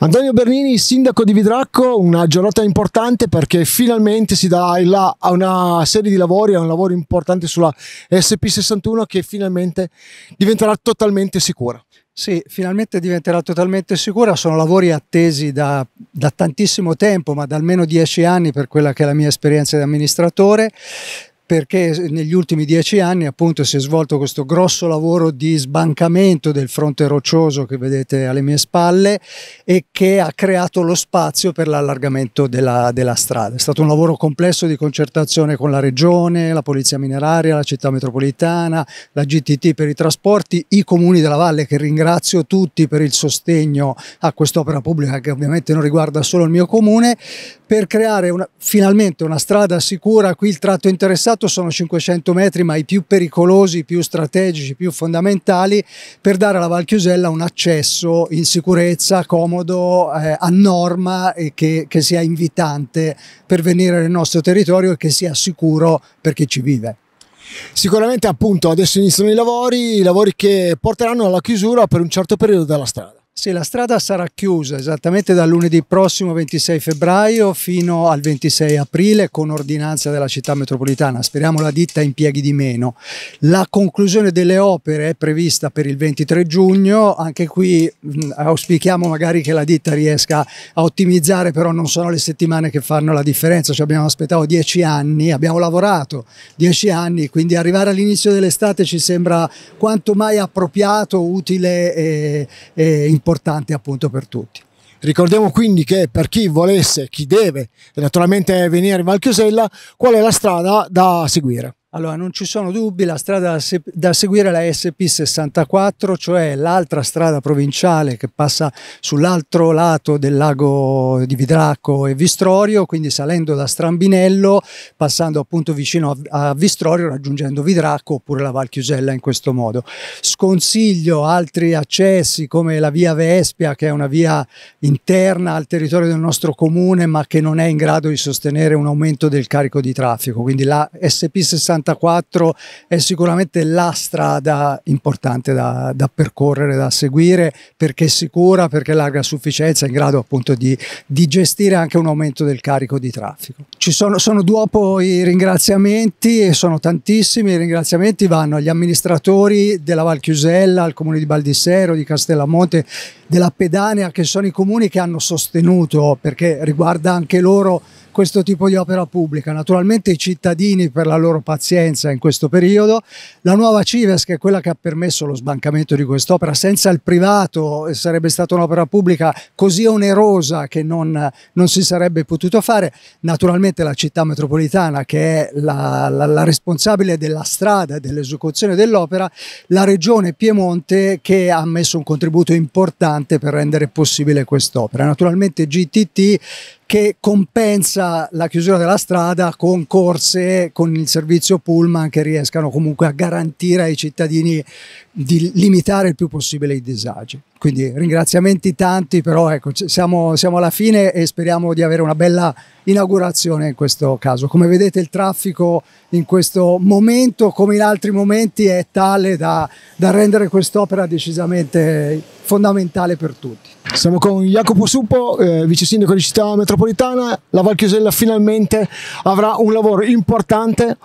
Antonio Bernini, sindaco di Vidracco, una giornata importante perché finalmente si dà il là a una serie di lavori, a un lavoro importante sulla SP61 che finalmente diventerà totalmente sicura. Sì, finalmente diventerà totalmente sicura, sono lavori attesi da, da tantissimo tempo, ma da almeno dieci anni per quella che è la mia esperienza di amministratore perché negli ultimi dieci anni appunto si è svolto questo grosso lavoro di sbancamento del fronte roccioso che vedete alle mie spalle e che ha creato lo spazio per l'allargamento della, della, strada. È stato un lavoro complesso di concertazione con la regione, la polizia mineraria, la città metropolitana, la GTT per i trasporti, i comuni della valle che ringrazio tutti per il sostegno a quest'opera pubblica che ovviamente non riguarda solo il mio comune per creare una, finalmente una strada sicura, qui il tratto interessato lato sono 500 metri, ma i più pericolosi, i più strategici, i più fondamentali per dare alla Val Chiusella un accesso in sicurezza, comodo, eh, a norma e che, che sia invitante per venire nel nostro territorio e che sia sicuro per chi ci vive. Sicuramente appunto adesso iniziano i lavori, i lavori che porteranno alla chiusura per un certo periodo della strada. Sì, la strada sarà chiusa esattamente dal lunedì prossimo 26 febbraio fino al 26 aprile con ordinanza della città metropolitana. Speriamo la ditta impieghi di meno. La conclusione delle opere è prevista per il 23 giugno, anche qui mm, auspichiamo magari che la ditta riesca a ottimizzare, però non sono le settimane che fanno la differenza, ci cioè, abbiamo aspettato dieci anni, abbiamo lavorato dieci anni, quindi arrivare all'inizio dell'estate ci sembra quanto mai appropriato, utile e importante importante appunto per tutti. Ricordiamo quindi che per chi volesse, chi deve naturalmente venire in Valchiusella, qual è la strada da seguire. Allora, non ci sono dubbi, la strada da, seguire è la SP64, cioè l'altra strada provinciale che passa sull'altro lato del lago di Vidracco e Vistorio, quindi salendo da Strambinello, passando appunto vicino a, a Vistorio, raggiungendo Vidracco oppure la Val Chiusella in questo modo. Sconsiglio altri accessi come la via Vespia, che è una via interna al territorio del nostro comune, ma che non è in grado di sostenere un aumento del carico di traffico, quindi la SP64 1984 è sicuramente la strada importante da, da percorrere, da seguire, perché è sicura, perché è larga a sufficienza, è in grado appunto di, di, gestire anche un aumento del carico di traffico. Ci sono, sono dopo i ringraziamenti, e sono tantissimi, i ringraziamenti vanno agli amministratori della Val Chiusella, al comune di Baldissero, di Castellamonte, della Pedanea, che sono i comuni che hanno sostenuto, perché riguarda anche loro questo tipo di opera pubblica. Naturalmente i cittadini per la loro pazienza in questo periodo, la nuova Cives che è quella che ha permesso lo sbancamento di quest'opera, senza il privato sarebbe stata un'opera pubblica così onerosa che non, non, si sarebbe potuto fare, naturalmente la città metropolitana che è la, la, la responsabile della strada e dell'esecuzione dell'opera, la regione Piemonte che ha messo un contributo importante per rendere possibile quest'opera. Naturalmente GTT che compensa la chiusura della strada con corse, con il servizio pullman che riescano comunque a garantire ai cittadini di limitare il più possibile i disagi. Quindi ringraziamenti tanti, però ecco, siamo, siamo alla fine e speriamo di avere una bella inaugurazione in questo caso. Come vedete il traffico in questo momento, come in altri momenti, è tale da, da rendere quest'opera decisamente fondamentale per tutti. Siamo con Jacopo Suppo, eh, vice sindaco di città metropolitana. La Val finalmente avrà un lavoro importante,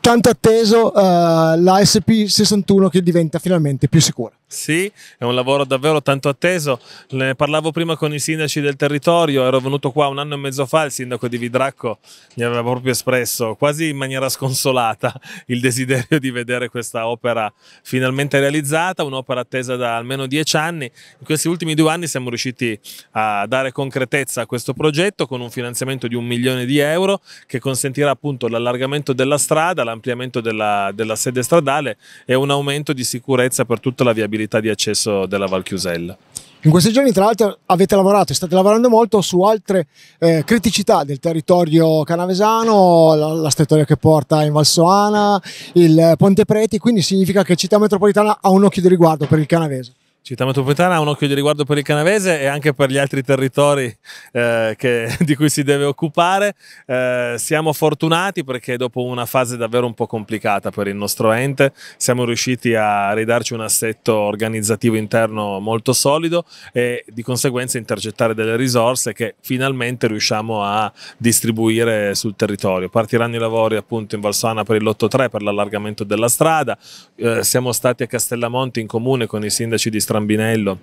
tanto atteso, eh, la SP61 che diventa finalmente più sicura. Sì, è un lavoro davvero tanto atteso. Ne parlavo prima con i sindaci del territorio, ero venuto qua un anno e mezzo fa, il sindaco di Vidracco mi aveva proprio espresso quasi in maniera sconsolata il desiderio di vedere questa opera finalmente realizzata, un'opera attesa da almeno dieci anni. In questi ultimi due anni siamo riusciti a dare concretezza a questo progetto con un finanziamento di un milione di euro che consentirà appunto l'allargamento della strada, l'ampliamento della, della sede stradale e un aumento di sicurezza per tutta la viabilità possibilità di accesso della Valchiusella. In questi giorni, tra l'altro, avete lavorato e state lavorando molto su altre eh, criticità del territorio canavesano, la, la strettoia che porta in Valsoana, il Ponte Preti, quindi significa che Città Metropolitana ha un occhio di riguardo per il canavese. Città metropolitana ha un occhio di riguardo per il canavese e anche per gli altri territori eh, che, di cui si deve occupare. Eh, siamo fortunati perché dopo una fase davvero un po' complicata per il nostro ente siamo riusciti a ridarci un assetto organizzativo interno molto solido e di conseguenza intercettare delle risorse che finalmente riusciamo a distribuire sul territorio. Partiranno i lavori appunto in Valsana per il lotto 3 per l'allargamento della strada, eh, siamo stati a Castellamonte in comune con i sindaci di Strambinello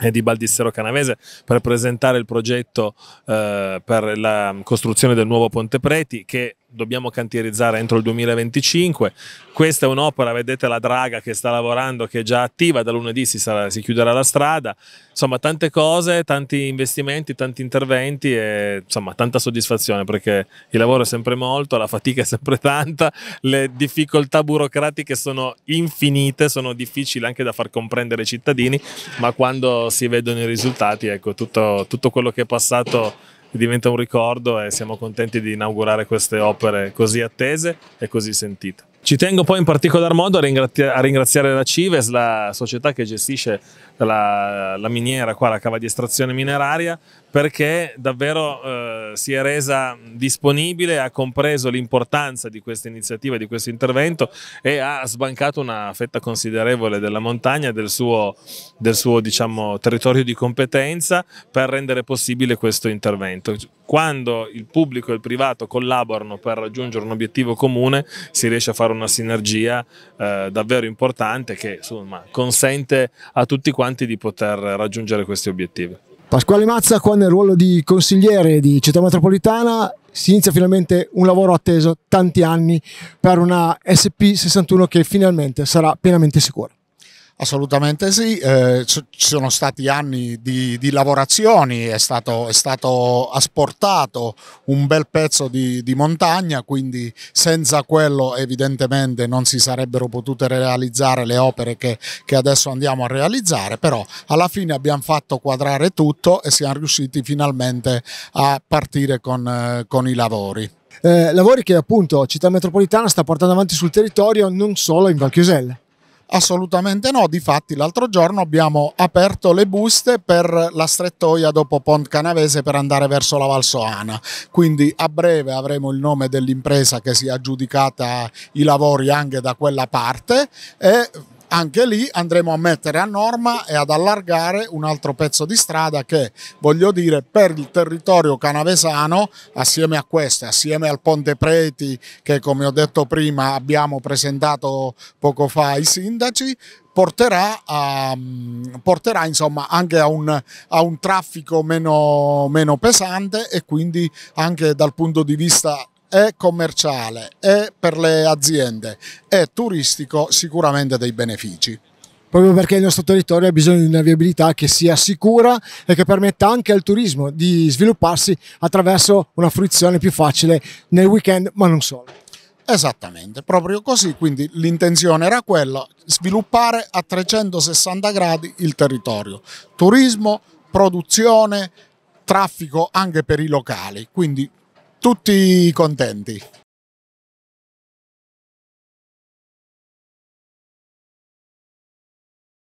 e di Baldissero Canavese per presentare il progetto eh, per la costruzione del nuovo Ponte Preti che dobbiamo cantierizzare entro il 2025. Questa è un'opera, vedete la Draga che sta lavorando, che è già attiva, da lunedì si, sarà, si chiuderà la strada. Insomma, tante cose, tanti investimenti, tanti interventi e insomma, tanta soddisfazione perché il lavoro è sempre molto, la fatica è sempre tanta, le difficoltà burocratiche sono infinite, sono difficili anche da far comprendere ai cittadini, ma quando si vedono i risultati, ecco, tutto, tutto quello che è passato diventa un ricordo e siamo contenti di inaugurare queste opere così attese e così sentite. Ci tengo poi in particolar modo a, ringrazi a ringraziare la Cives, la società che gestisce la, la, miniera qua, la cava di estrazione mineraria, perché davvero eh, si è resa disponibile, ha compreso l'importanza di questa iniziativa, di questo intervento e ha sbancato una fetta considerevole della montagna, del suo, del suo diciamo, territorio di competenza per rendere possibile questo intervento quando il pubblico e il privato collaborano per raggiungere un obiettivo comune si riesce a fare una sinergia eh, davvero importante che insomma, consente a tutti quanti di poter raggiungere questi obiettivi. Pasquale Mazza qua nel ruolo di consigliere di Città Metropolitana si inizia finalmente un lavoro atteso tanti anni per una SP61 che finalmente sarà pienamente sicura. Assolutamente sì, eh, ci sono stati anni di, di lavorazioni, è stato, è stato, asportato un bel pezzo di, di, montagna, quindi senza quello evidentemente non si sarebbero potute realizzare le opere che, che adesso andiamo a realizzare, però alla fine abbiamo fatto quadrare tutto e siamo riusciti finalmente a partire con, eh, con i lavori. Eh, lavori che appunto Città Metropolitana sta portando avanti sul territorio non solo in Valchiusella. Assolutamente no, difatti l'altro giorno abbiamo aperto le buste per la strettoia dopo Pont Canavese per andare verso la Valsoana, quindi a breve avremo il nome dell'impresa che si è aggiudicata i lavori anche da quella parte e anche lì andremo a mettere a norma e ad allargare un altro pezzo di strada che, voglio dire, per il territorio canavesano, assieme a questo, assieme al Ponte Preti, che come ho detto prima abbiamo presentato poco fa ai sindaci, porterà, a, porterà insomma, anche a un, a un traffico meno, meno pesante e quindi anche dal punto di vista è commerciale, è per le aziende, è turistico sicuramente dei benefici proprio perché il nostro territorio ha bisogno di una viabilità che sia sicura e che permetta anche al turismo di svilupparsi attraverso una fruizione più facile nel weekend, ma non solo. Esattamente, proprio così, quindi l'intenzione era quella, sviluppare a 360 gradi il territorio, turismo, produzione, traffico anche per i locali, quindi tutti contenti.